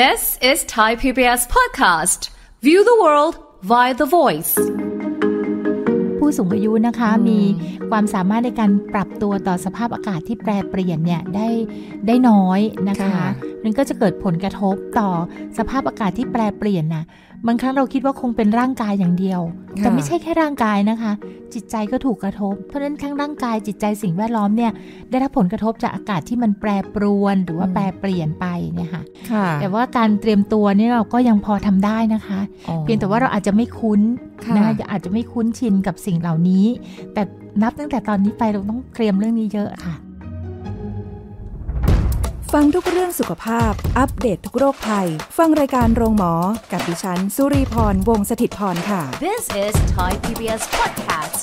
This is Thai PBS podcast. View the world via the voice. ผู้สูงอายุนะคะมีความสามารถในการปรับตัวต่อสภาพอากาศที่แปรเปลี่ยนเนี่ยได้ได้น้อยนะคะนั่นก็จะเกิดผลกระทบต่อสภาพอากาศที่แปรเปลี่ยนนะบางครั้งเราคิดว่าคงเป็นร่างกายอย่างเดียว แต่ไม่ใช่แค่ร่างกายนะคะ จิตใจก็ถูกกระทบ เพราะฉะนั้นทั้งร่างกายจิตใจสิ่งแวดล้อมเนี่ย ได้รับผลกระทบจากอากาศที่มันแปรปรวนหรือว่าแปรเปลี่ยนไปเนี่ยค่ะแต่ว่าการเตรียมตัวเนี่ยเราก็ยังพอทำได้นะคะ เพียงแต่ว่าเราอาจจะไม่คุ้นนะคะอาจจะไม่คุ้นชินกับสิ่งเหล่านี้ แต่นับตั้งแต่ตอนนี้ไปเราต้องเตรียมเรื่องนี้เยอะค่ะฟังทุกเรื่องสุขภาพ อัปเดตททุกโรคภัยฟังรายการโรงหมอ กับดิฉันสุรีพร วงศิตพร ค่ะ This is Thai PBS podcast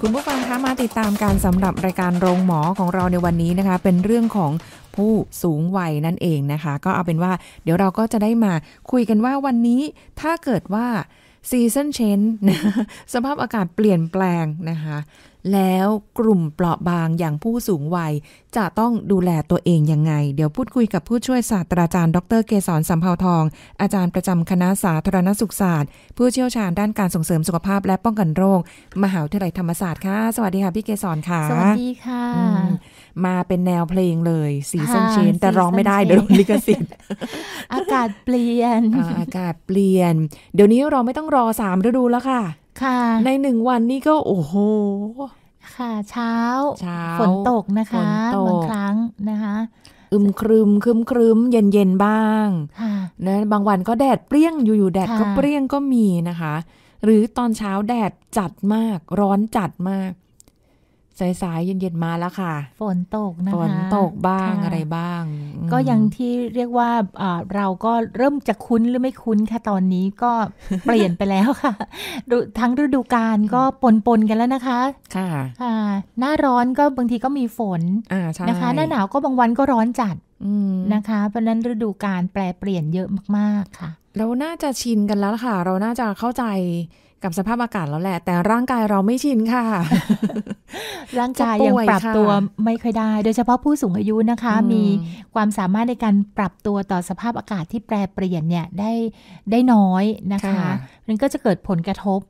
คุณผู้ฟังคะมาติดตามการสำหรับรายการโรงหมอของเราในวันนี้นะคะ เป็นเรื่องของผู้สูงวัยนั่นเองนะคะ ก็เอาเป็นว่าเดี๋ยวเราก็จะได้มาคุยกันว่าวันนี้ถ้าเกิดว่าซีซันเชนสภาพอากาศเปลี่ยนแปลงนะคะแล้วกลุ่มเปราะบางอย่างผู้สูงวัย จะต้องดูแลตัวเองยังไง เดี๋ยวพูดคุยกับผู้ช่วยศาสตราจารย์ดร เกษรสัมภาทอง อาจารย์ประจำคณะสาธารณสุขศาสตร์ผู้เชี่ยวชาญด้านการส่งเสริมสุขภาพและป้องกันโรค มหาวิทยาลัยธรรมศาสตร์ค่ะ สวัสดีค่ะพี่เกษรค่ะ สวัสดีค่ะ มาเป็นแนวเพลงเลยสีเส้นเชนแต่ร้องไม่ได้เดี๋ยวลิขสิทธิ์อากาศเปลี่ยน อากาศเปลี่ยน เดี๋ยวนี้เราไม่ต้องรอสามฤดูแล้วค่ะค่ะในหนึ่งวันนี่ก็โอ้โห ค่ะเช้าเช้าฝนตกนะคะบางครั้งนะคะ อึมครึมครึมครึมเย็นเย็นบ้าง นะบางวันก็แดดเปรี้ยงอยู่ๆแดดก็เปรี้ยงก็มีนะคะ หรือตอนเช้าแดดจัดมากร้อนจัดมากสายๆ เย็นๆมาแล้วค่ะ ฝนตกนะคะฝนตกบ้างอะไรบ้าง ก็ยังที่เรียกว่าเราก็เริ่มจะคุ้นหรือไม่คุ้นค่ะตอนนี้ก็เปลี่ยนไปแล้วค่ะ ทั้งฤดูกาลก็ปนๆกันแล้วนะคะ ค่ะค่ะ หน้าร้อนก็บางทีก็มีฝนนะคะ หน้าหนาวก็บางวันก็ร้อนจัดนะคะ เพราะนั้นฤดูกาลแปลเปลี่ยนเยอะมากๆค่ะ เราน่าจะชินกันแล้วค่ะ เราน่าจะเข้าใจกับสภาพอากาศแล้วแหละ แต่ร่างกายเราไม่ชินค่ะร่างกายยังปรับตัวไม่ค่อยได้ โดยเฉพาะผู้สูงอายุนะคะ มีความสามารถในการปรับตัวต่อสภาพอากาศที่แปรเปลี่ยนเนี่ย ได้ได้น้อยนะคะมันก็จะเกิดผลกระทบ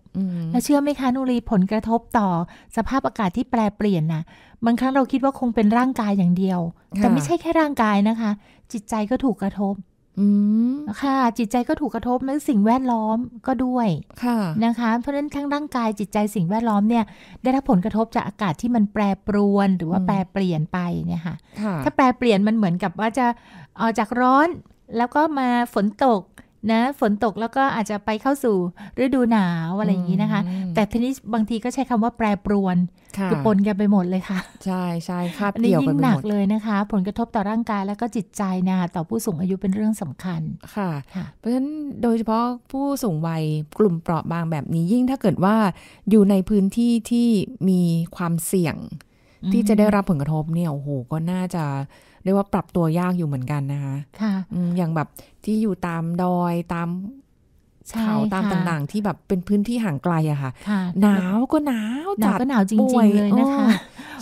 แล้วเชื่อไหมคะนุรีผลกระทบต่อสภาพอากาศที่แปรเปลี่ยนนะบางครั้งเราคิดว่าคงเป็นร่างกายอย่างเดียว แต่ไม่ใช่แค่ร่างกายนะคะ จิตใจก็ถูกกระทบอืมค่ะ จิตใจก็ถูกกระทบแม้สิ่งแวดล้อมก็ด้วย ค่ะนะคะเพราะฉะนั้นทั้งร่างกายจิตใจสิ่งแวดล้อมเนี่ยได้รับผลกระทบจากอากาศที่มันแปรปรวนหรือว่าแปรเปลี่ยนไปเนี่ยค่ะถ้าแปรเปลี่ยนมันเหมือนกับว่าจะออกจากร้อนแล้วก็มาฝนตกนะ ฝนตกแล้วก็อาจจะไปเข้าสู่ฤดูหนาวอะไรอย่างนี้นะคะ แต่ทีนี้บางทีก็ใช้คำว่าแปรปรวนคือปนกันไปหมดเลยค่ะ ใช่ใช่ครับอันนี้ยิ่งหนักเลยนะคะ ผลกระทบต่อร่างกายแล้วก็จิตใจนะต่อผู้สูงอายุเป็นเรื่องสำคัญ ค่ะ เพราะฉะนั้นโดยเฉพาะผู้สูงวัยกลุ่มเปราะบางแบบนี้ยิ่งถ้าเกิดว่าอยู่ในพื้นที่ที่มีความเสี่ยง ที่จะได้รับผลกระทบเนี่ยโอ้โหก็น่าจะเรียกว่าปรับตัวยากอยู่เหมือนกันนะคะ ค่ะ อย่างแบบที่อยู่ตามดอย ตามเขาตามต่าง ๆ ที่แบบเป็นพื้นที่ห่างไกลอะค่ะ หนาวก็หนาวจัดก็หนาวจริง ๆ เลยนะคะ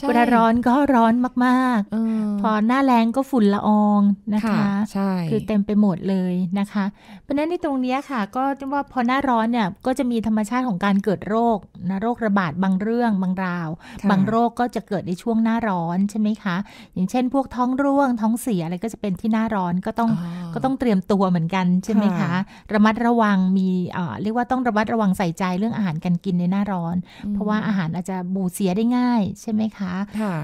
เวลาร้อนก็ร้อนมากๆ พอหน้าแรงก็ฝุ่นละอองนะคะใช่คือเต็มไปหมดเลยนะคะ เพราะนั้นในตรงนี้ค่ะ ก็จะว่าพอหน้าร้อนเนี่ยก็จะมีธรรมชาติของการเกิดโรคนะโรคระบาดบางเรื่องบางราว บางโรคก็จะเกิดในช่วงหน้าร้อนใช่ไหมคะ อย่างเช่น พวกท้องร่วงท้องเสียอะไรก็จะเป็นที่หน้าร้อนก็ต้องก็ต้องเตรียมตัวเหมือนกันใช่ไหมคะ ระมัดระวังมีเรียกว่าต้องระมัดระวังใส่ใจเรื่องอาหารการกินในหน้าร้อน เพราะว่าอาหารอาจจะบูดเสียได้ง่ายใช่ไหมคะ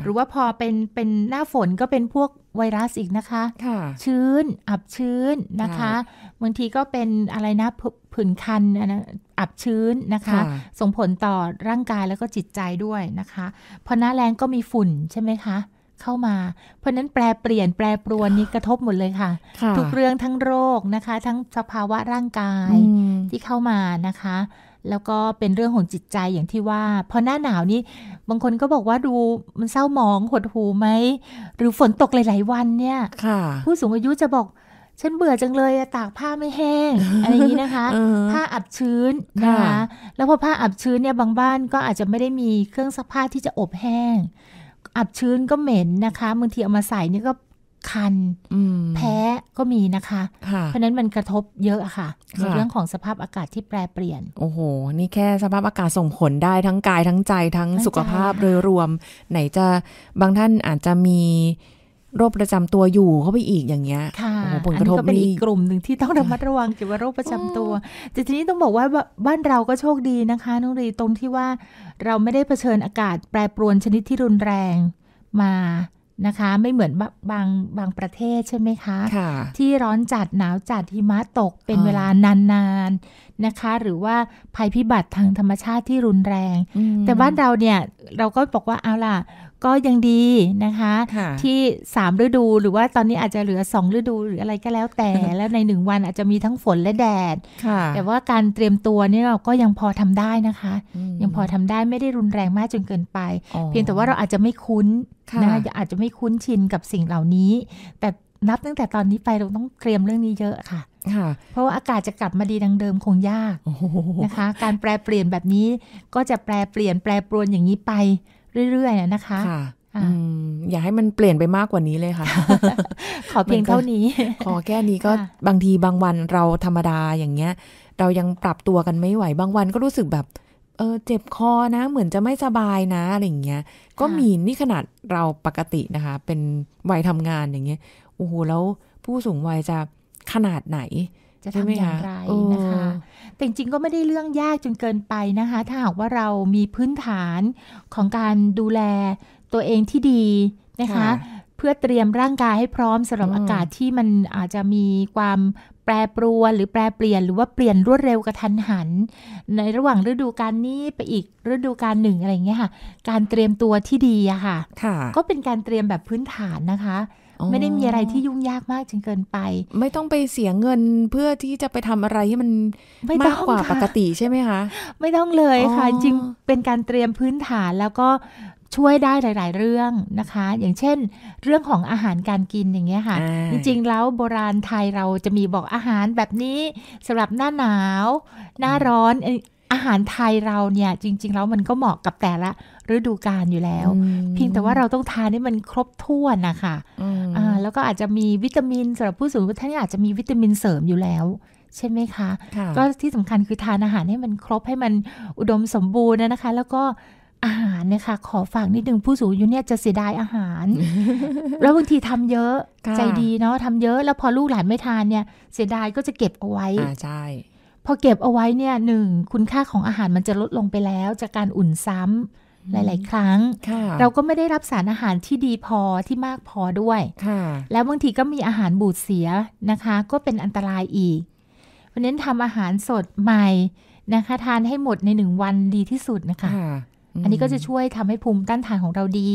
หรือว่าพอเป็นเป็นหน้าฝนก็เป็นพวกไวรัสอีกนะคะ ชื้น อับชื้นนะคะ บางทีก็เป็นอะไรนะผื่นคันนะ อับชื้นนะคะ ส่งผลต่อร่างกายแล้วก็จิตใจด้วยนะคะพอหน้าแรงก็มีฝุ่นใช่ไหมคะ เข้ามา เพราะนั้นแปลเปลี่ยนแปลปรวนนี้กระทบหมดเลยค่ะ ทุกเรื่องทั้งโรคนะคะ ทั้งสภาวะร่างกายที่เข้ามานะคะแล้วก็เป็นเรื่องของจิตใจอย่างที่ว่าพอหน้าหนาวนี้บางคนก็บอกว่าดูมันเศร้าหมอง หดหูไหม หรือฝนตกหลายๆวันเนี่ยผู้สูงอายุจะบอกฉันเบื่อจังเลยตากผ้าไม่แห้งอะไรอย่างนี้นะคะ ผ้าอับชื้นนะคะแล้วพอผ้าอับชื้นเนี่ยบางบ้านก็อาจจะไม่ได้มีเครื่องซักผ้าที่จะอบแห้ง อับชื้นก็เหม็นนะคะบางทีเอามาใส่นี่ก็คันแพ้ก็มีนะคะ เพราะนั้นมันกระทบเยอะอะค่ะในเรื่องของสภาพอากาศที่แปรเปลี่ยน โอ้โห นี่แค่สภาพอากาศส่งผลได้ทั้งกายทั้งใจทั้งสุขภาพโดยรวม ไหนจะบางท่านอาจจะมีโรคประจำตัวอยู่เข้าไปอีกอย่างเงี้ยะอันนี้ก็เป็นอีกกลุ่มหนึ่งที่ต้องระมัดระวังเกี่ยวกับโรคประจำตัวแต่ทีนี้ต้องบอกว่าบ้านเราก็โชคดีนะคะน้องรีตรงที่ว่าเราไม่ได้เผชิญอากาศแปรปรวนชนิดที่รุนแรงมานะคะ ไม่เหมือนบบางบางประเทศใช่ไหมคะคะ ที่ร้อนจัดหนาวจัดหิมะตกเป็นเวลานานๆนนนะคะ หรือว่าภัยพิบัติทางธรรมชาติที่รุนแรง แต่บ้านเราเนี่ยเราก็บอกว่าเอาล่ะก็ยังดีนะคะคะที่3ฤดูหรือว่าตอนนี้อาจจะเหลือ 2 ฤดูหรืออะไรก็แล้วแต่แล้วใน 1 วันอาจจะมีทั้งฝนและแดดแต่ว่าการเตรียมตัวนี่เราก็ยังพอทำได้นะคะ ยังพอทำได้ไม่ได้รุนแรงมาก จนเกินไป เพียงแต่ว่าเราอาจจะไม่คุ้นนะคะอาจจะไม่คุ้นชินกับสิ่งเหล่านี้ แต่นับตั้งแต่ตอนนี้ไปเราต้องเตรียมเรื่องนี้เยอะค่ะเพราะว่าอากาศจะกลับมาดีดังเดิมคงยากนะคะ การแปรเปลี่ยนแบบนี้ ก็จะแปรเปลี่ยนแปรปรวนอย่างนี้ไปเรื่อยๆนะคะค่ะอย่าให้มันเปลี่ยนไปมากกว่านี้เลยค่ะ ขอเพียงเท่านี้ ขอแค่นี้ก็บางทีบางวันเราธรรมดาอย่างเงี้ย เรายังปรับตัวกัน ไม่ไหว บางวันก็รู้สึกแบบ เออ เจ็บคอนะ เหมือนจะไม่สบายนะอะไรอย่างเงี้ย ก็มีนี่ขนาดเราปกตินะคะ เป็นวัยทำงานอย่างเงี้ย โอ้โหแล้วผู้สูงวัยจะขนาดไหนจะทำอย่างไรนะคะ แต่จริงก็ไม่ได้เรื่องยากจนเกินไปนะคะ ถ้าหากว่าเรามีพื้นฐานของการดูแลตัวเองที่ดีนะคะ เพื่อเตรียมร่างกายให้พร้อมสำหรับอากาศที่มันอาจจะมีความแปรปรวนหรือแปรเปลี่ยนหรือว่าเปลี่ยนรวดเร็วกระทันหัน ในระหว่างฤดูการนี้ไปอีกฤดูการหนึ่งอะไรเงี้ยค่ะ การเตรียมตัวที่ดีอะค่ะ ก็เป็นการเตรียมแบบพื้นฐานนะคะไม่ได้มีอะไรที่ยุ่งยากมากจนเกินไป ไม่ต้องไปเสียเงินเพื่อที่จะไปทำอะไรที่มันมากกว่าปกติใช่ไหมคะ ไม่ต้องเลยค่ะ จริงเป็นการเตรียมพื้นฐานแล้วก็ช่วยได้หลาย ๆ เรื่องนะคะ อย่างเช่นเรื่องของอาหารการกินอย่างเงี้ยค่ะ จริงๆแล้วโบราณไทยเราจะมีบอกอาหารแบบนี้สำหรับหน้าหนาวหน้าร้อนอาหารไทยเราเนี่ยจริงๆแล้วมันก็เหมาะกับแต่ละฤดูกาลอยู่แล้วเพียงแต่ว่าเราต้องทานให้มันครบถ้วนนะคะอ่าแล้วก็อาจจะมีวิตามินสำหรับผู้สูงอายุท่านอาจจะมีวิตามินเสริมอยู่แล้ว ใช่ไหมคะ ก็ที่สำคัญคือทานอาหารให้มันครบให้มันอุดมสมบูรณ์นะคะ แล้วก็อาหารนะคะขอฝากนิดนึงผู้สูงอายุเนี่ยจะเสียดายอาหาร แล้วบางทีทำเยอะใจดีเนาะทำเยอะแล้วพอลูกหลานไม่ทานเนี่ย เสียดายก็จะเก็บเอาไว้อ่าใช่พอเก็บเอาไว้เนี่ยหนึ่งคุณค่าของอาหารมันจะลดลงไปแล้วจากการอุ่นซ้ำหลาย ๆ ครั้ง เราก็ไม่ได้รับสารอาหารที่ดีพอที่มากพอด้วยแล้วบางทีก็มีอาหารบูดเสียนะคะ ก็เป็นอันตรายอีกเพราะนั้นทำอาหารสดใหม่นะคะ ทานให้หมดในหนึ่งวันดีที่สุดนะคะะอันนี้ก็จะช่วยทำให้ภูมิต้านทานของเราดี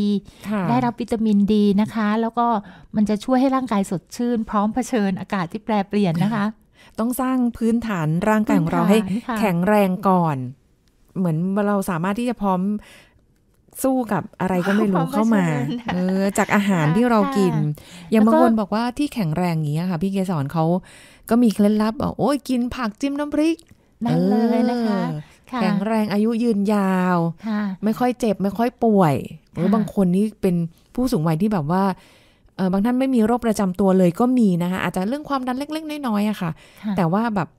ได้รับวิตามินดีนะคะ แล้วก็มันจะช่วยให้ร่างกายสดชื่น พร้อมเผชิญอากาศที่แปรเปลี่ยนนะคะต้องสร้างพื้นฐานร่างกายของเราให้แข็งแรงก่อน เหมือนเราสามารถที่จะพร้อมสู้กับอะไรก็ไม่รู้เข้ามา เออจากอาหารที่เรากิน อย่างบางคนบอกว่าที่แข็งแรงงเงี้ยค่ะพี่เกสอนเขาก็มีเคล็ดลับบอกโอ้ยกินผักจิ้มน้ำพริก นั่นเลยนะคะแข็งแรงอายุยืนยาวไม่ค่อยเจ็บไม่ค่อยป่วย หรือบางคนนี่เป็นผู้สูงวัยที่แบบว่าเออบางท่านไม่มีโรคประจำตัวเลยก็มีนะคะ อาจจะเรื่องความดันเล็กๆ น้อยๆอะค่ะ แต่ว่าแบบ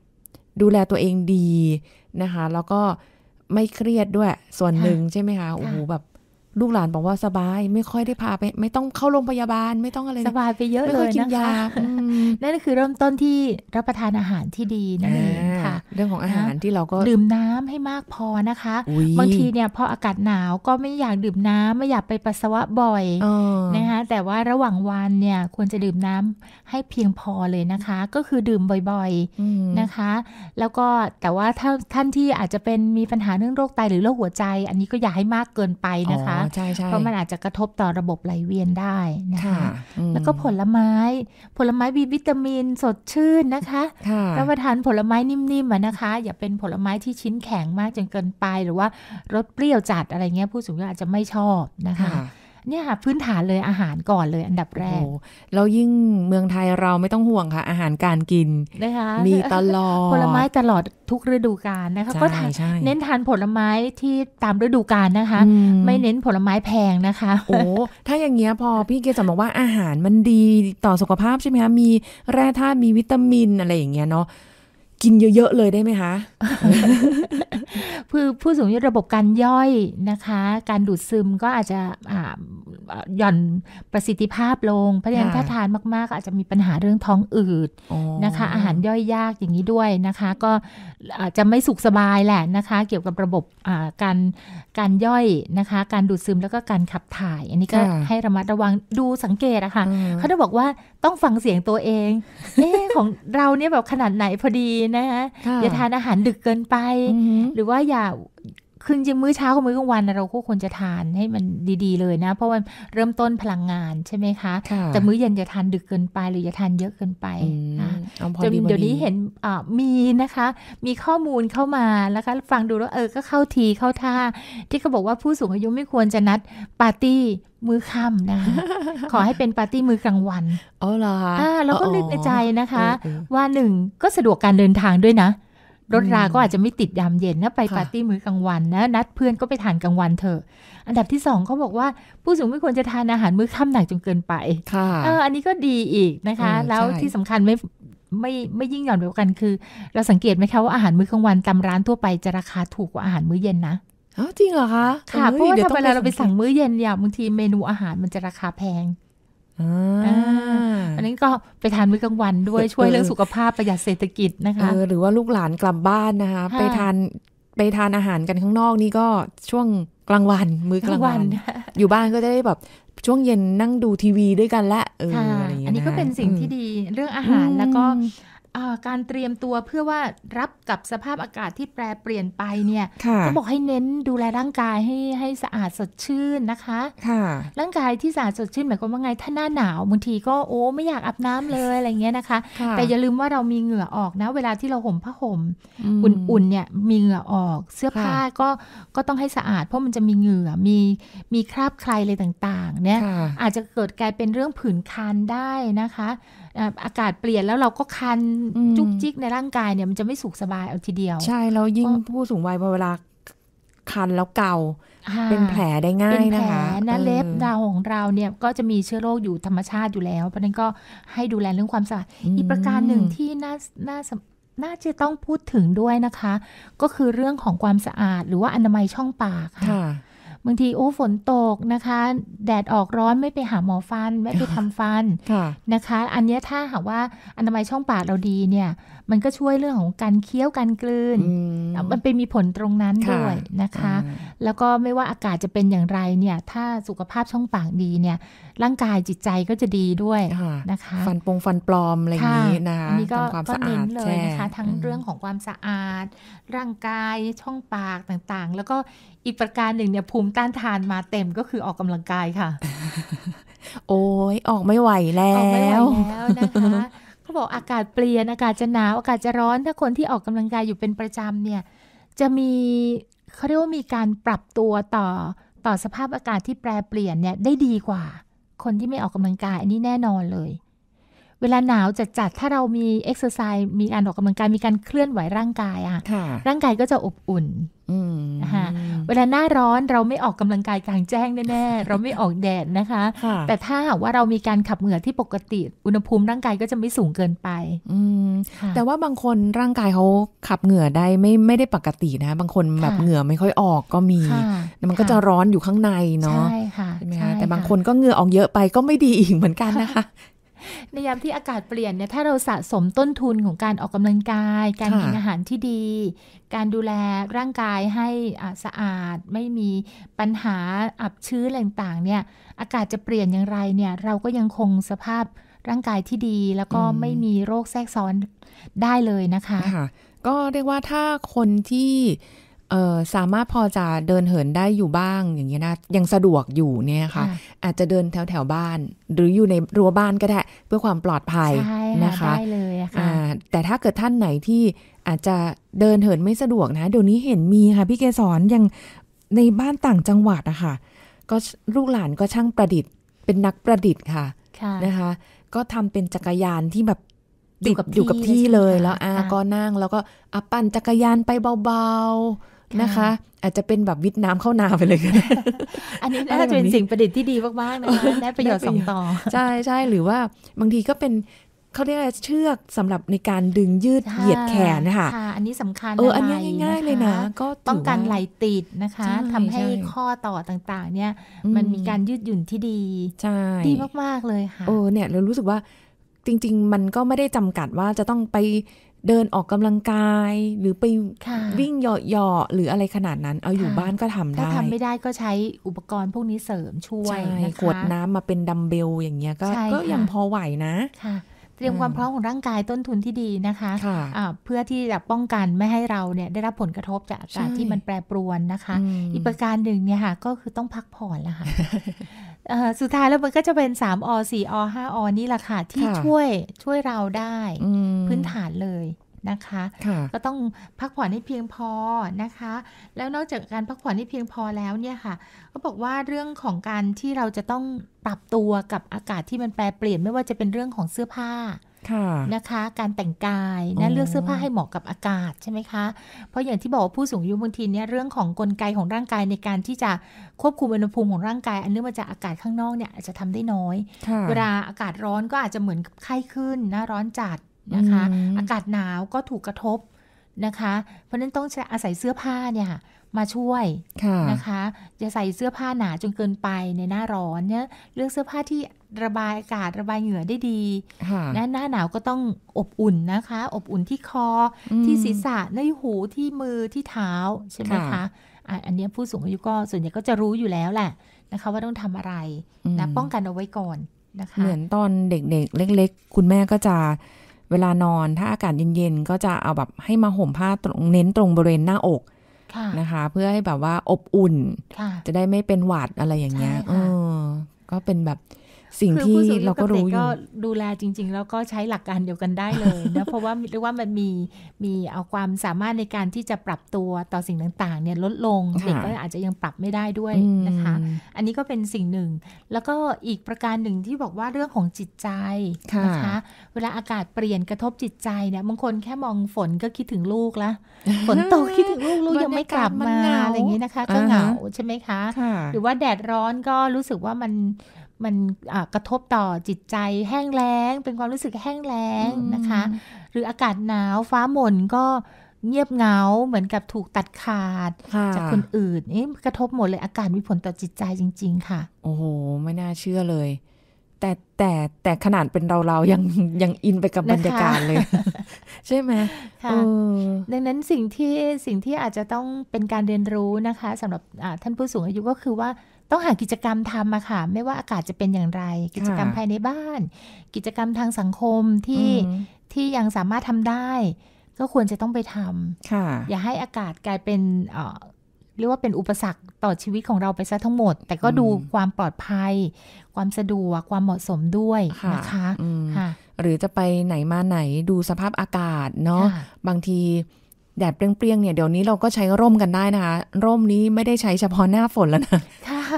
ดูแลตัวเองดีนะคะ แล้วก็ไม่เครียดด้วย ส่วนหนึ่งใช่ไหมคะโอ้โหแบบลูกหลานบอกว่าสบาย ไม่ค่อยได้พาไปไม่ต้องเข้าโรงพยาบาล ไม่ต้องอะไรสบายไปเยอะเลยน่คินั่นคือเริ่มต้นที่รับประทานอาหารที่ดีนั่นเองเรื่องของอาหารที่เราก็ดื่มน้ำให้มากพอนะคะ บางทีเนี่ยพออากาศหนาวก็ไม่อยากดื่มน้ำไม่อยากไปปัสสาวะบ่อยนะคะ แต่ว่าระหว่างวันเนี่ยควรจะดื่มน้ำให้เพียงพอเลยนะคะ ก็คือดื่มบ่อยๆนะคะ แล้วก็แต่ว่าถ้าท่านที่อาจจะเป็นมีปัญหาเรื่องโรคไตหรือโรคหัวใจ อันนี้ก็อย่าให้มากเกินไปนะคะเพราะมันอาจจะกระทบต่อระบบไหลเวียนได้นะคะแล้วก็ผลไม้ ผลไม้มีวิตามินสดชื่นนะคะรับประทานผลไม้นิ่มๆนะคะอย่าเป็นผลไม้ที่ชิ้นแข็งมากจนเกินไป หรือว่ารสเปรี้ยวจัดอะไรเงี้ยผู้สูงอายุอาจจะไม่ชอบนะคะเนี่ยค่ะพื้นฐานเลยอาหารก่อนเลย อันดับแรกแล้วยิ่งเมืองไทยเราไม่ต้องห่วงค่ะ อาหารการกินนะคะมีตลอดผลไม้ตลอดทุกฤดูกาลนะคะก็เน้นทานผลไม้ที่ตามฤดูกาลนะคะ ไม่เน้นผลไม้แพงนะคะโอ้ถ้าอย่างเงี้ยพอพี่เกศบอกว่าอาหารมันดีต่อสุขภาพใช่ไหมคะมีแร่ธาตุมีวิตามินอะไรอย่างเงี้ยเนาะกินเยอะ ๆ เลยได้ไหมคะ ผู้ผู้สูงอายุระบบการย่อยนะคะ การดูดซึมก็อาจจะหย่อนประสิทธิภาพลงเพราะฉะนั้นถ้าทานมากๆ อาจจะมีปัญหาเรื่องท้องอืดนะคะ อาหารย่อยยากอย่างนี้ด้วยนะคะ ก็อาจจะไม่สุขสบายแหละนะคะ เกี่ยวกับระบบะการการย่อยนะคะ การดูดซึมแล้วก็การขับถ่าย อันนี้ก็ให้ระมัดระวังดูสังเกตอะคะ่ะเขาจะบอกว่าต้องฟังเสียงตัวเองเอ๊ของเราเนี่ยแบบขนาดไหนพอดีนะคะอย่าทานอาหารดึกเกินไป หรือว่าอย่าคือจริงมื้อเช้ากับมื้อกลางวันเราก็ควรจะทานให้มันดีๆเลยนะ เพราะมันเริ่มต้นพลังงาน ใช่ไหมคะ แต่มื้อเย็นจะทานดึกเกินไปหรือจะทานเยอะเกินไปนะจนเดี๋ยวนี้เห็นมีนะคะ มีข้อมูลเข้ามาแล้วก็ฟังดูแล้วเออก็เข้าทีเข้าท่าที่เขาบอกว่าผู้สูงอายุไม่ควรจะนัดปาร์ตี้มื้อค่ำนะ ขอให้เป็นปาร์ตี้มื้อกลางวันอ๋อเหรอคะอ่าเราก็นึกในใจนะคะ ว่าหนึ่งก็สะดวกการเดินทางด้วยนะรถรา ก็อาจจะไม่ติดยามเย็นนะ ไปปาร์ตี้มื้อกลางวันนะ นัดเพื่อนก็ไปทานกลางวันเถอะ อันดับที่สองเขาบอกว่า ผู้สูงไม่ควรจะทานอาหารมื้อค่ำหนักจนเกินไปค่ะอออันนี้ก็ดีอีกนะคะ แล้วที่สำคัญไม่ไม่ไม่ยิ่งหย่อนไปกันคือ เราสังเกตไหมคะว่าอาหารมื้อกลางวันตามร้านทั่วไปจะราคาถูกกว่าอาหารมื้อเย็นนะอจริงเหรอคะค่ะเพราะว่าเวลาเราไปสั่งมื้อเย็นเนี่ยบางทีเมนูอาหารมันจะราคาแพงอันนี้ก็ไปทานมื้อกลางวันด้วย ช่วยเรื่องสุขภาพประหยัดเศรษฐกิจนะคะหรือว่าลูกหลานกลับบ้านนะคะไปทานไปทานอาหารกันข้างนอกนี่ก็ช่วงกลางวัน มื้อกลางวัน อยู่บ้านก็จะได้แบบ ช่วงเย็นนั่งดูทีวีด้วยกันละเอออันนี้ก็เป็นสิ่งที่ดีเรื่องอาหารแล้วก็การเตรียมตัวเพื่อว่ารับกับสภาพอากาศที่แปรเปลี่ยนไปเนี่ยเขาบอกให้เน้นดูแลร่างกายให้ให้สะอาดสดชื่นนะคะค่ะ ร่างกายที่สะอาดสดชื่นหมายความว่าไงถ้าหน้าหนาวบางทีก็โอ้ไม่อยากอาบน้ำเลยอะไรเงี้ยนะคะ แต่อย่าลืมว่าเรามีเหงื่อออกนะ เวลาที่เราห่มผ้าห่มอุ่นๆเนี่ยมีเหงื่อออกเสื้อผ้าก็ก็ต้องให้สะอาด เพราะมันจะมีเหงื่อมีมีคราบใครอะไรต่างๆเนี่ยอาจจะเกิดกลายเป็นเรื่องผื่นคันได้นะคะอากาศเปลี่ยนแล้วเราก็คันจุกจิกในร่างกายเนี่ย มันจะไม่สุขสบายเอาทีเดียว ใช่ แล้วยิ่งผู้สูงวัยพอเวลาคันแล้วเกาเป็นแผลได้ง่ายนะคะเป็นแผลนะเล็บดาวของเราเนี่ยก็จะมีเชื้อโรคอยู่ธรรมชาติอยู่แล้วเพราะนั้นก็ให้ดูแลเรื่องความสะอาดอีกประการหนึ่งที่น่าน่าน่าจะต้องพูดถึงด้วยนะคะ ก็คือเรื่องของความสะอาดหรือว่าอนามัยช่องปากค่ะบางที โอ้ ฝนตกนะคะ แดดออกร้อน ไม่ไปหาหมอฟัน ไม่ไปทำฟันนะคะ อันนี้ถ้าหากว่าอนามัยช่องปากเราดีเนี่ยมันก็ช่วยเรื่องของการเคี้ยวการกลืน มันเป็นมีผลตรงนั้นด้วยนะคะ แล้วก็ไม่ว่าอากาศจะเป็นอย่างไรเนี่ย ถ้าสุขภาพช่องปากดีเนี่ย ร่างกายจิตใจก็จะดีด้วยนะคะฟันปงฟันปลอมอะไรอย่างนี้นะคะนี่ก็ความสะอาดเลยนะคะ ทั้งเรื่องของความสะอาด ร่างกายช่องปากต่างๆ แล้วก็อีกประการหนึ่งเนี่ย ภูมิต้านทานมาเต็มก็คือออกกำลังกายค่ะ โอ้ยออกไม่ไหวแล้วออกไม่ไหวแล้วนะคะบอกอากาศเปลี่ยน อากาศจะหนาวอากาศจะร้อน ถ้าคนที่ออกกำลังกายอยู่เป็นประจำเนี่ยจะมีเขาเรียกว่ามีการปรับตัวต่อต่อสภาพอากาศที่แปรเปลี่ยนเนี่ยได้ดีกว่า คนที่ไม่ออกกำลังกาย อันนี้แน่นอนเลยเวลาหนาวจัดดถ้าเรามีเอ็กซ์ไซส์มีการออกกำลังกายมีการเคลื่อนไหวร่างกายอะร่างกายก็จะอบอุ่นนะคะเวลาหน้าร้อนเราไม่ออกกำลังกายกลางแจ้งแน่ๆเราไม่ออกแดดนะคะ แต่ถ้าว่าเรามีการขับเหงื่อที่ปกติ อุณหภูมิร่างกายก็จะไม่สูงเกินไปแต่ว่าบางคนร่างกายเขาขับเหงื่อได้ไม่ไม่ได้ปกตินะ บางคนแบบเหงื่อไม่ค่อยออกก็มีมันก็จะร้อนอยู่ข้างในเนาะใช่ไหมคะแต่บางคนก็เหงื่อออกเยอะไปก็ไม่ดีอีกเหมือนกันนะคะในยามที่อากาศเปลี่ยนเนี่ยถ้าเราสะสมต้นทุนของการออกกำลังกาย การกินอาหารที่ดี การดูแลร่างกายให้สะอาด ไม่มีปัญหาอับชื้นต่างๆเนี่ย อากาศจะเปลี่ยนอย่างไรเนี่ย เราก็ยังคงสภาพร่างกายที่ดีแล้วก็ไม่มีโรคแทรกซ้อนได้เลยนะคะก็เรียกว่าถ้าคนที่เออสามารถพอจะเดินเหินได้อยู่บ้างอย่างเงี้ยนะยังสะดวกอยู่เนี่ยค่ะอาจจะเดินแถวแถวบ้านหรืออยู่ในรั้วบ้านก็ได้เพื่อความปลอดภัยนะคะได้เลยค่ะแต่ถ้าเกิดท่านไหนที่อาจจะเดินเหินไม่สะดวกนะ เดี๋ยวนี้เห็นมีค่ะพี่เกสรยังในบ้านต่างจังหวัดนะคะก็ลูกหลานก็ช่างประดิษฐ์ เป็นนักประดิษฐ์ค่ะนะคะ ก็ทำเป็นจักรยานที่แบบติดอยู่กับที่เลยแล้วอาก็นั่งแล้วก็อปั่นจักรยานไปเบาๆนะคะ อาจจะเป็นแบบวิทน้ำเข้านาไปเลยก็ได้ อันนี้น่าจะเป็นสิ่งประดิษฐ์ที่ดีมากๆนะคะได้ประโยชน์สองต่อ ใช่ใช่ หรือว่าบางทีก็เป็นเขาเรียกอะไรเชือกสำหรับในการดึงยืดเหยียดแขนนะคะ อันนี้สำคัญเอออันนี้ง่ายๆเลยนะก็ป้องกันไหลติดนะคะ ทำให้ข้อต่อต่างๆ เนี่ยมันมีการยืดหยุ่นที่ดีใช่ดีมาก ๆ เลยค่ะเออเนี่ยเรารู้สึกว่าจริง ๆ มันก็ไม่ได้จำกัดว่าจะต้องไปเดินออกกำลังกาย หรือไปวิ่งเหยาะๆหรืออะไรขนาดนั้นเอาอยู่บ้านก็ทำได้ถ้าทำไม่ได้ก็ใช้อุปกรณ์พวกนี้เสริมช่วยนะคะขวดน้ำมาเป็นดัมเบลอย่างเงี้ยก็ก็ยังพอไหวนะเตรียมความพร้อมของร่างกายต้นทุนที่ดีนะคะะเพื่อที่จะป้องกันไม่ให้เราเนี่ยได้รับผลกระทบจากอากาศที่มันแปรปรวนนะคะ อีกประการหนึ่งเนี่ยค่ะก็คือต้องพักผ่อนละค่ะสุดท้ายแล้วมันก็จะเป็น3อ4อ5อนี่แหละค่ะ ที่ช่วยช่วยเราได้ พื้นฐานเลยนะคะคะ ก็ต้องพักผ่อนให้เพียงพอนะคะ แล้วนอกจากการพักผ่อนให้เพียงพอแล้วเนี่ยค่ะ ก็บอกว่าเรื่องของการที่เราจะต้องปรับตัวกับอากาศที่มันแปรเปลี่ยนไม่ว่าจะเป็นเรื่องของเสื้อผ้านะคะการแต่งกายนะเลือกเสื้อผ้าให้เหมาะกับอากาศใช่ไหมคะ เพราะอย่างที่บอกผู้สูงอายุบางทีเนี่ยเรื่องของกลไกของร่างกายในการที่จะควบคุมอุณหภูมิของร่างกาย อันเนื่องมาจากอากาศข้างนอกเนี่ยอาจจะทำได้น้อย เวลาอากาศร้อนก็อาจจะเหมือนไข้ขึ้นนะร้อนจัดนะคะอากาศหนาวก็ถูกกระทบนะคะเพราะนั้นต้องอาศัยเสื้อผ้าเนี่ยมาช่วยนะคะจะใส่เสื้อผ้าหนาจนเกินไปในหน้าร้อนเนี่ยเลือกเสื้อผ้าที่ระบายอากาศระบายเหงื่อได้ดีนะหน้าหนาวก็ต้องอบอุ่นนะคะ อบอุ่นที่คอที่ศีรษะในหูที่มือที่เท้าใช่ไหมคะ อันนี้ผู้สูงอายุก็ส่วนใหญ่ก็จะรู้อยู่แล้วแหละนะคะว่าต้องทำอะไรนะป้องกันเอาไว้ก่อนนะคะ เหมือนตอนเด็กๆเล็กๆ คุณแม่ก็จะเวลานอน ถ้าอากาศเย็นๆ ก็จะเอาแบบให้มาห่มผ้าตรงเน้นตรงบริเวณหน้าอกนะคะ เพื่อให้แบบว่าอบอุ่นจะได้ไม่เป็นหวัดอะไรอย่างเงี้ยอก็เป็นแบบสิ่งที่เราก็รูู้่ดูแลจริง ๆ แล้วก็ใช้หลักการเดียวกันได้เลยนะ เพราะว่าเรียกว่ามันมีมีเอาความสามารถในการที่จะปรับตัวต่อสิ่งต่างๆเนี่ยลดลงเด็กก็อาจจะยังปรับไม่ได้ด้วยนะคะ อันนี้ก็เป็นสิ่งหนึ่ง แล้วก็อีกประการหนึ่งที่บอกว่าเรื่องของจิตใจนะคะเวลาอากาศเปลี่ยนกระทบจิตใจเนี่ยบางคนแค่มองฝนก็คิดถึงลูกละฝนตกคิดถึงลูกลูกยังไม่กลับมาอะไรอย่างนี้นะคะก็เหงาใช่ไหมคะ หรือว่าแดดร้อนก็รู้สึกว่ามันมันกระทบต่อจิตใจแห้งแล้ง เป็นความรู้สึกแห้งแล้งนะคะ หรืออากาศหนาวฟ้าหม่นก็เงียบเงา เหมือนกับถูกตัดขาด จากคนอื่นนี่กระทบหมดเลยอาการมีผลต่อจิตใจจริงๆค่ะ โอ้โห ไม่น่าเชื่อเลย แต่แต่แต่ขนาดเป็นเราเรายังยังอินไปกับบรรยากาศเลย ใช่ไหมค่ะ ดังนั้นสิ่งที่สิ่งที่อาจจะต้องเป็นการเรียนรู้นะคะสำหรับท่านผู้สูงอายุก็คือว่าต้องหากิจกรรมทำมาค่ะไม่ว่าอากาศจะเป็นอย่างไร กิจกรรมภายในบ้าน กิจกรรมทางสังคมที่ที่ยังสามารถทำได้ ก็ควรจะต้องไปทำอย่าให้อากาศกลายเป็นเรียกว่าเป็นอุปสรรคต่อชีวิตของเราไปซะทั้งหมด แต่ก็ดูความปลอดภัย ความสะดวกความเหมาะสมด้วยนะคะหรือจะไปไหนมาไหนดูสภาพอากาศเนาะบางทีแดดเปรี้ยงๆเนี่ย เดี๋ยวนี้เราก็ใช้ร่มกันได้นะคะ ร่มนี้ไม่ได้ใช้เฉพาะหน้าฝนแล้วนะ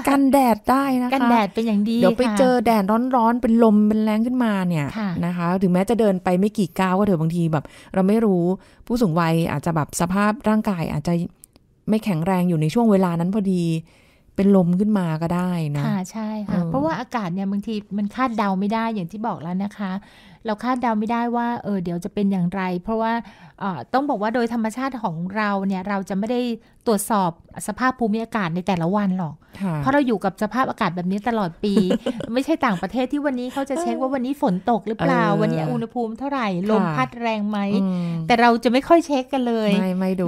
กันแดดได้นะคะกันแดดเป็นอย่างดีเดี๋ยวไปเจอแดดร้อนๆ เป็นลมเป็นแรงขึ้นมาเนี่ยนะคะ ถึงแม้จะเดินไปไม่กี่ก้าวก็เถอะบางทีแบบ เราไม่รู้ผู้สูงวัยอาจจะแบบสภาพร่างกายอาจจะไม่แข็งแรงอยู่ในช่วงเวลานั้นพอดีเป็นลมขึ้นมาก็ได้นะค่ะใช่ค่ะเพราะว่าอากาศเนี่ยบางทีมันคาดเดาไม่ได้อย่างที่บอกแล้วนะคะเราคาดเดาไม่ได้ว่าเออเดี๋ยวจะเป็นอย่างไร เพราะว่าต้องบอกว่าโดยธรรมชาติของเราเนี่ย เราจะไม่ได้ตรวจสอบสภาพภูมิอากาศในแต่ละวันหรอก เพราะเราอยู่กับสภาพอากาศแบบนี้ตลอดปี ไม่ใช่ต่างประเทศที่วันนี้เขาจะเช็คว่าวันนี้ฝนตกหรือเปล่าวันนี้อุณหภูมิเท่าไหร่ลมพัดแรงไหมแต่เราจะไม่ค่อยเช็คกันเลย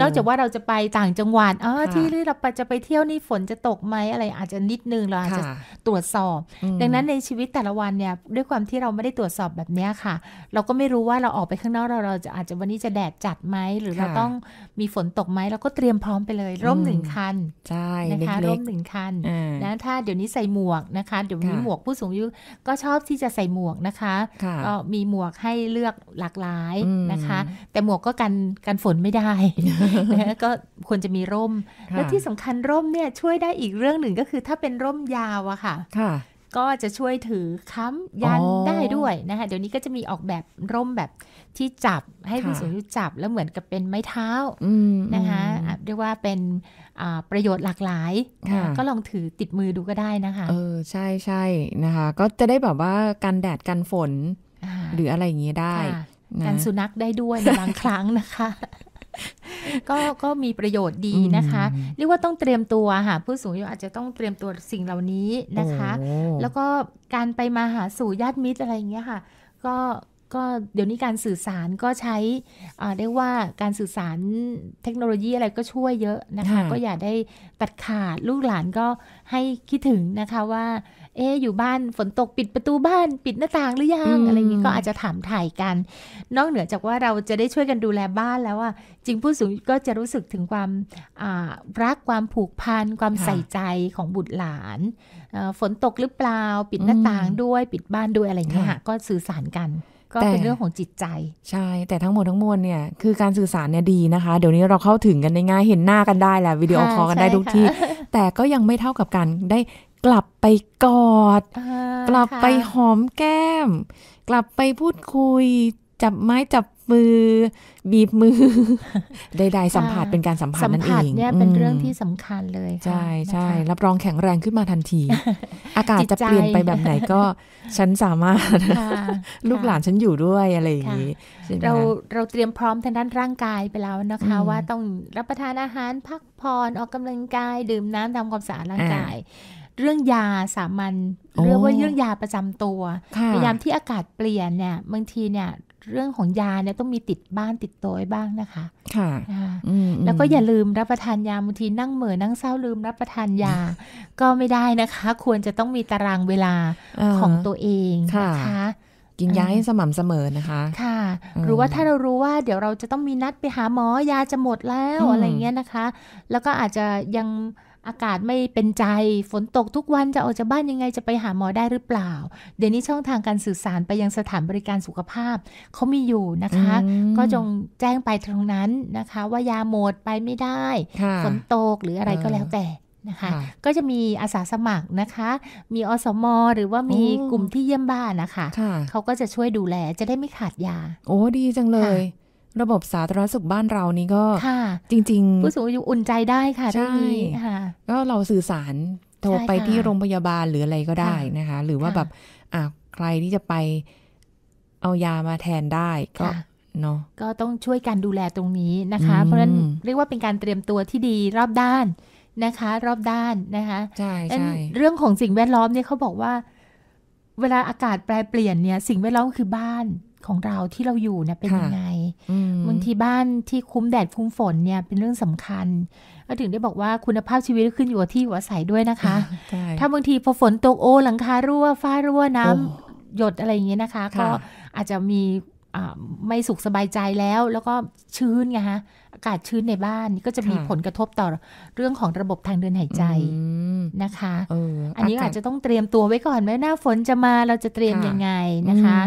นอกจากว่าเราจะไปต่างจังหวัดออที่เราไปจะไปเที่ยวนี่ฝนจะตกไหมอะไรอาจจะนิดนึงเราอาจจะตรวจสอบ ดังนั้นในชีวิตแต่ละวันเนี่ยด้วยความที่เราไม่ได้ตรวจสอบแบบนี้ค่ะค่ะเราก็ไม่รู้ว่าเราออกไปข้างนอกเราเราจะอาจจะวันนี้จะแดดจัดไหมหรือเราต้องมีฝนตกไหมเราก็เตรียมพร้อมไปเลยร่มหนึ่งคันใช่นะคะร่มหนึ่งคันนะถ้าเดี๋ยวนี้ใส่หมวกนะคะ เดี๋ยวนี้หมวกผู้สูงอายุก็ชอบที่จะใส่หมวกนะคะ ก็มีหมวกให้เลือกหลากหลายนะคะ แต่หมวกก็กันกันฝนไม่ได้นะก็ควรจะมีร่ม และที่สำคัญร่มเนี่ยช่วยได้อีกเรื่องหนึ่งก็คือถ้าเป็นร่มยาวอะค่ะก็จะช่วยถือค้ำยันได้ด้วยนะคะ เดี๋ยวนี้ก็จะมีออกแบบร่มแบบที่จับให้ผู้สูงอายุจับแล้วเหมือนกับเป็นไม้เท้านะคะ เรียกว่าเป็นประโยชน์หลากหลาย ก็ลองถือติดมือดูก็ได้นะคะ เออใช่ใช่นะคะ ก็จะได้แบบว่ากันแดดกันฝน หรืออะไรอย่างนี้ได้กันสุนัขได้ด้วยบางครั้งนะคะก็ก็มีประโยชน์ดีนะคะ เรียกว่าต้องเตรียมตัวค่ะ ผู้สูงอายุอาจจะต้องเตรียมตัวสิ่งเหล่านี้นะคะ แล้วก็การไปมาหาสู่ญาติมิตรอะไรอย่างเงี้ยค่ะ ก็ก็เดี๋ยวนี้การสื่อสารก็ใช้เรียกว่าการสื่อสารเทคโนโลยีอะไรก็ช่วยเยอะนะคะก็อย่าได้ตัดขาดลูกหลานก็ให้คิดถึงนะคะว่า เอ๊อยู่บ้านฝนตกปิดประตูบ้าน ปิดหน้าต่างหรือยังอะไรอย่างนี้ก็อาจจะถามถ่ายกัน นอกเหนือจากว่าเราจะได้ช่วยกันดูแลบ้านแล้วอ่ะจริงผู้สูงก็จะรู้สึกถึงความรักความผูกพันความใส่ใจของบุตรหลานฝนตกหรือเปล่าปิดหน้าต่างด้วย ปิดบ้านด้วยอะไรเงี้ยก็สื่อสารกันก็เป็นเรื่องของจิตใจ ใช่ แต่ทั้งหมดทั้งมวลเนี่ย คือการสื่อสารเนี่ยดีนะคะ เดี๋ยวนี้เราเข้าถึงกันได้ง่าย เห็นหน้ากันได้แหละ วิดีโอคอลกันได้ทุกที่ แต่ก็ยังไม่เท่ากับการได้กลับไปกอด กลับไปหอมแก้ม กลับไปพูดคุยจับไม้จับมือบีบมือใดๆสัมผัสเป็นการสัมผัสนั่นเองเนี่ยเป็นเรื่องที่สำคัญเลยใช่ใช่รับรองแข็งแรงขึ้นมาทันที อากาศจะเปลี่ยนไปแบบไหนก็ ฉันสามารถลูกหลานฉันอยู่ด้วยอะไรอย่างนี้ เราเราเตรียมพร้อมทางด้านร่างกายไปแล้วนะคะ ว่าต้องรับประทานอาหารพักผ่อนออกกำลังกาย ดื่มน้ำทำความสะอาดร่างกาย เรื่องยาสามัญเรียกว่าเรื่องยาประจำตัวพยายามที่อากาศเปลี่ยนเนี่ยบางทีเนี่ยเรื่องของยาเนี่ยต้องมีติดบ้านติดตัวไว้บ้างนะคะ ค่ะ แล้วก็อย่าลืมรับประทานยาบางทีนั่งเหมือนั่งเศร้าลืมรับประทานยา ก็ไม่ได้นะคะ ควรจะต้องมีตารางเวลาของตัวเองนะคะ กินยาให้สม่ำเสมอนะคะ ค่ะ หรือว่าถ้าเรารู้ว่า เดี๋ยวเราจะต้องมีนัดไปหาหมอยาจะหมดแล้วอะไรเงี้ยนะคะ แล้วก็อาจจะยังอากาศไม่เป็นใจฝนตกทุกวันจะออกจากบ้านยังไงจะไปหาหมอได้หรือเปล่า เดี๋ยวนี้ช่องทางการสื่อสารไปยังสถานบริการสุขภาพเขามีอยู่นะคะ ก็จงแจ้งไปตรงนั้นนะคะ ว่ายาหมดไปไม่ได้ ฝนตกหรืออะไรก็แล้วแต่นะคะ ก็จะมีอาสาสมัครนะคะ มีอสมอหรือว่ามีกลุ่มที่เยี่ยมบ้านนะคะเขาก็จะช่วยดูแล จะได้ไม่ขาดยา โอ้ดีจังเลยระบบสาธารณสุขบ้านเรานี้ก็จริงๆ ผู้สูงอายุอุ่นใจได้ค่ะใช่ค่ะ ก็เราสื่อสารโทรไปที่โรงพยาบาลหรืออะไรก็ได้นะคะ หรือว่าแบบอ่าใครที่จะไปเอายามาแทนได้ก็เนาะก็ต้องช่วยกันดูแลตรงนี้นะคะ เพราะฉะนั้นเรียกว่าเป็นการเตรียมตัวที่ดีรอบด้านนะคะ รอบด้านนะคะใช่ใช่เรื่องของสิ่งแวดล้อมเนี่ยเขาบอกว่า เวลาอากาศแปรเปลี่ยนเนี่ยสิ่งแวดล้อมคือบ้านของเราที่เราอยู่เนี่ยเป็นยังไงบางทีบ้านที่คุ้มแดดคุ้มฝนเนี่ย เป็นเรื่องสำคัญ ก็ถึงได้บอกว่าคุณภาพชีวิตขึ้นอยู่กับที่อยู่อาศัยด้วยนะคะ ถ้าบางทีพอฝนตกโอ หลังคารั่วฟ้ารั่ว น้ำ หยดอะไรอย่างเงี้ยนะคะ ก็อาจจะมีไม่สุขสบายใจแล้ว แล้วก็ชื้นไงฮะากาศชื้นในบ้านก็จะมีผลกระทบต่อเรื่องของระบบทางเดินหายใจนะคะอออันนี้อาจจะต้องเตรียมตัวไว้ก่อนไหมหน้าฝนจะมาเราจะเตรียมยังไงนะคะ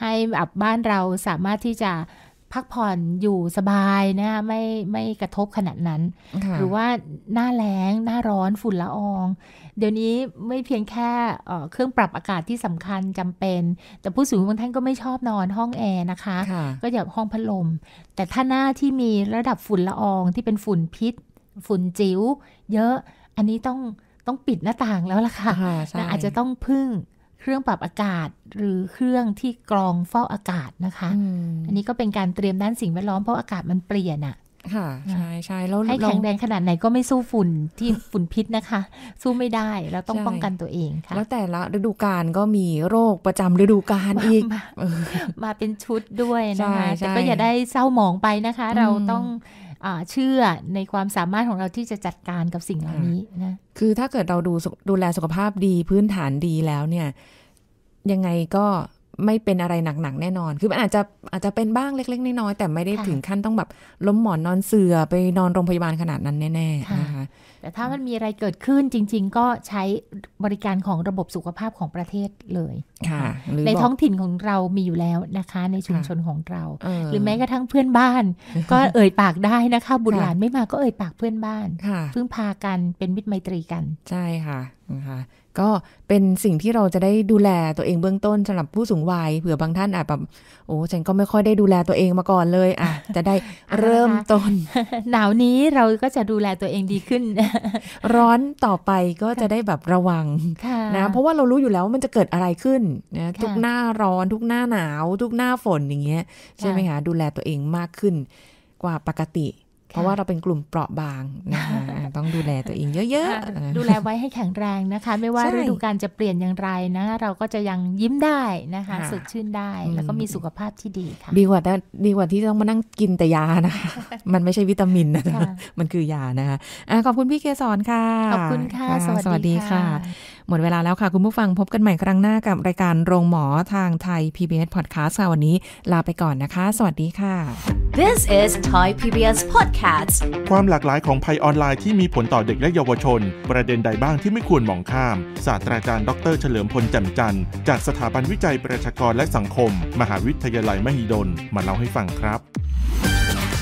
ให้อับบ้านเราสามารถที่จะพักผ่อนอยู่สบายนะคะไม่ไม่กระทบขนาดนั้น หรือว่าหน้าแรงหน้าร้อน ฝุ่นละออง เดี๋ยวนี้ไม่เพียงแค่เครื่องปรับอากาศที่สำคัญจำเป็น แต่ผู้สูงบางท่านก็ไม่ชอบนอน ห้องแอร์นะคะก็อยากห้องพัดลมแต่ถ้าหน้าที่มีระดับฝุ่นละอองที่เป็นฝุ่นพิษ ฝุ่นจิ๋วเยอะอันนี้ต้องต้องปิดหน้าต่างแล้วล่ะ ค่ะ อาจจะต้องพึ่งเครื่องปรับอากาศหรือเครื่องที่กรองเฝ้าอากาศนะคะอันนี้ก็เป็นการเตรียมด้านสิ่งแวดล้อมเพราะอากาศมันเปลี่ยนอะค่ะใช่ใช่แล้วให้แข็งแรงขนาดไหนก็ไม่สู้ฝุ่นที่ฝุ่นพิษนะคะ สู้ไม่ได้ เราต้องป้องกันตัวเองค่ะแล้วแต่ละฤดูกาลก็มีโรคประจำฤดูกาลอีกมาเป็นชุดด้วยนะคะ แต่ก็อย่าได้เศร้าหมองไปนะคะ เราต้องเชื่อในความสามารถของเราที่จะจัดการกับสิ่งเหล่านี้นะ คือถ้าเกิดเราดูดูแลสุขภาพดีพื้นฐานดีแล้วเนี่ย ยังไงก็ไม่เป็นอะไรหนักๆ แน่นอน คือมันอาจจะอาจจะเป็นบ้างเล็กๆน้อยๆแต่ไม่ได้ถึงขั้นต้องแบบล้มหมอนนอนเสือไปนอนโรงพยาบาลขนาดนั้นแน่ๆนะคะแต่ถ้ามันมีอะไรเกิดขึ้นจริงๆ ก็ใช้บริการของระบบสุขภาพของประเทศเลยค่ะ ในท้องถิ่นของเรามีอยู่แล้วนะคะในชุมชนของเรา หรือแม้กระทั่งเพื่อนบ้าน ก็เอ่ยปากได้นะคะ บุตรหลานไม่มาก็เอ่ยปากเพื่อนบ้านพึ่งพากันเป็นมิตรไมตรีกัน ใช่ค่ะ นะคะก็เป็นสิ่งที่เราจะได้ดูแลตัวเองเบื้องต้น สำหรับผู้สูงวัยเผื่อบางท่านอาจแบบโอ้ฉันก็ไม่ค่อยได้ดูแลตัวเองมาก่อนเลยอ่ะจะได้เริ่มต้นหนาวนี้เราก็จะดูแลตัวเองดีขึ้น ร้อนต่อไปก็จะได้แบบระวังนะเพราะว่าเรารู้อยู่แล้วว่ามันจะเกิดอะไรขึ้นนะทุกหน้าร้อน ทุกหน้าหนาว ทุกหน้าฝนอย่างเงี้ยใช่ไหมคะดูแลตัวเองมากขึ้นกว่าปกติเพราะว่าเราเป็นกลุ่มเปราะบางนะคะต้องดูแลตัวเองเยอะๆดูแลไว้ให้แข็งแรงนะคะ ไม่ว่าฤดูกาลจะเปลี่ยนอย่างไรนะ เราก็จะยังยิ้มได้นะคะสดชื่นได้แล้วก็มีสุขภาพที่ดีค่ะ ดีกว่าดีกว่าที่ต้องมานั่งกินแต่ยานะคะ มันไม่ใช่วิตามินนะมันคือยานะคะขอบคุณพี่เกสรค่ะขอบคุณค่ะ สวัสดีค่ะหมดเวลาแล้วค่ะ คุณผู้ฟังพบกันใหม่ครั้งหน้ากับ รายการโรงหมอทางไทย PBS Podcast ค่ะวันนี้ ลาไปก่อนนะคะ สวัสดีค่ะ This is Thai PBS Podcast ความหลากหลายของภัยออนไลน์ที่มีผลต่อเด็กและเยาวชน ประเด็นใดบ้างที่ไม่ควรมองข้ามศาสตราจารย์ดรเฉลิมพลแจ่มจันทร์จากสถาบันวิจัยประชากรและสังคม มหาวิทยาลัยมหิดลมาเล่าให้ฟังครับ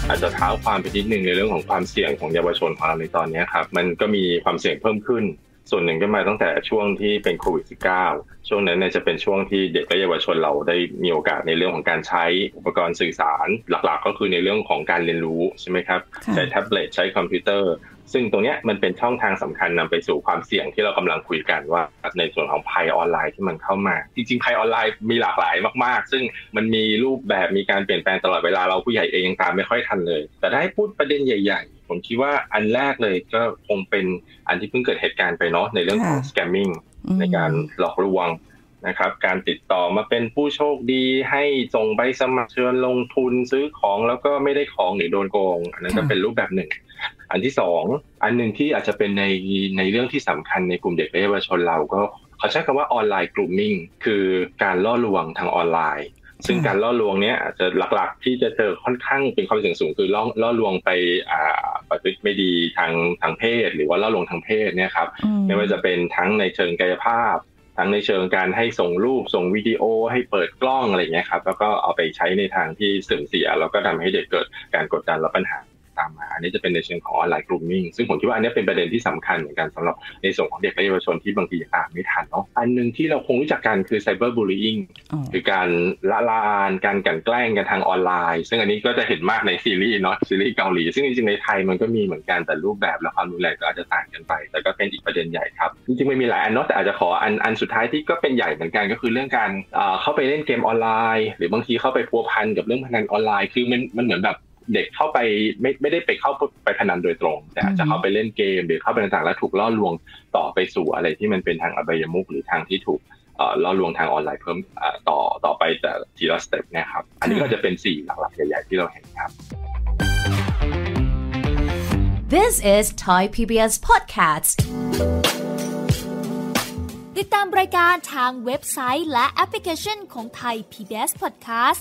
อาจจะเท้าความไปนิดนึงในเรื่องของความเสี่ยงของเยาวชนของเราในตอนนี้ครับมันก็มีความเสี่ยงเพิ่มขึ้นส่วนหนึ่งก็มาตั้งแต่ช่วงที่เป็นโควิด -19 ช่วงนั้นเนี่ยจะเป็นช่วงที่เด็กและเยาวชนเราได้มีโอกาสในเรื่องของการใช้อุปกรณ์สื่อสารหลักๆก็คือในเรื่องของการเรียนรู้ใช่ไหมครับใช้แท็บเล็ตใช้คอมพิวเตอร์ ซึ่งตรงนี้มันเป็นช่องทางสำคัญนำไปสู่ความเสี่ยงที่เรากำลังคุยกันว่าในส่วนของภัยออนไลน์ที่มันเข้ามาจริงๆภัยออนไลน์มีหลากหลายมากๆ ซึ่งมันมีรูปแบบมีการเปลี่ยนแปลงตลอดเวลาเราผู้ใหญ่เองตามไม่ค่อยทันเลย แต่ถ้าให้พูดประเด็นใหญ่ ๆผมคิดว่าอันแรกเลยก็คงเป็นอันที่เพิ่งเกิดเหตุการณ์ไปเนาะในเรื่องของสแกมมิ่งในการหลอกลวงนะครับการติดต่อมาเป็นผู้โชคดีให้ส่งใบสมัครเชิญลงทุนซื้อของแล้วก็ไม่ได้ของหรือโดนโกง อันนั้นก็เป็นรูปแบบหนึ่ง อันที่สอง อันหนึ่งที่อาจจะเป็นในในเรื่องที่สำคัญในกลุ่มเด็กและเยาวชนเราก็เขาใช้คำว่าออนไลน์กลุ่มมิ่งคือการล่อลวงทางออนไลน์ซึ่งการล่อลวงเนี้ยอาจจะหลักๆ ที่จะเจอค่อนข้างเป็นความเสี่ยงสูงคือล่อล่อลวงไปอ่าปฏิไม่ดีทางทางเพศ หรือว่าล่อลวงทางเพศเนี่ยครับไม่ว่าจะเป็นทั้งในเชิงกายภาพ ทั้งในเชิงการให้ส่งรูปส่งวิดีโอให้เปิดกล้องอะไรเงี้ยครับแล้วก็เอาไปใช้ในทางที่เสื่อมเสียแล้วก็ทำให้เด็กเกิดการกดดันและปัญหาตามมาอันนี้จะเป็นในเชิงของออนไลน์กลุ่มมิ่งซึ่งผมคิดว่าอันนี้เป็นประเด็นที่สำคัญเหมือนกันสำหรับในส่วนของเด็กและเยาวชนที่บางทีตามไม่ทันเนาะอันหนึ่งที่เราคงรู้จักกันคือไซเบอร์บูลลิงคือการละลานการกลั่นแกล้งกันทางออนไลน์ ซึ่งอันนี้ก็จะเห็นมากในซีรีส์เนาะซีรีส์เกาหลีซึ่งจริงๆในไทยมันก็มีเหมือนกันแต่รูปแบบและความรุนแรงก็อาจจะต่างกันไป แต่ก็เป็นอีกประเด็นใหญ่ครับจริงๆไม่มีหลายอันเนาะแต่อาจจะขออันอันสุดท้ายที่ก็เป็นใหญ่เหมือนกันก็คือเรื่องการเข้าไปเล่นเกมออนไลน์หรือบางทีเข้าไปพัวพันกับเรื่องพนันออนไลน์คือมันมันเหมือนแบบเด็กเข้าไปไม่ไม่ได้ไปเข้าไปพนันโดยตรง แต่อาจจะเข้าไปเล่นเกมหรือเข้าไปต่างๆแล้วถูกล่อลวงต่อไปสู่อะไรที่มันเป็นทางอบายมุกหรือทางที่ถูกล่อลวงทางออนไลน์เพิ่มต่อต่อไปแต่ทีละสเต็ปนะครับ อันนี้ก็จะเป็นสี่หลักๆใหญ่ ๆ ที่เราเห็นครับ This is Thai PBS Podcast ติดตามรายการทางเว็บไซต์และแอปพลิเคชันของ Thai PBS Podcast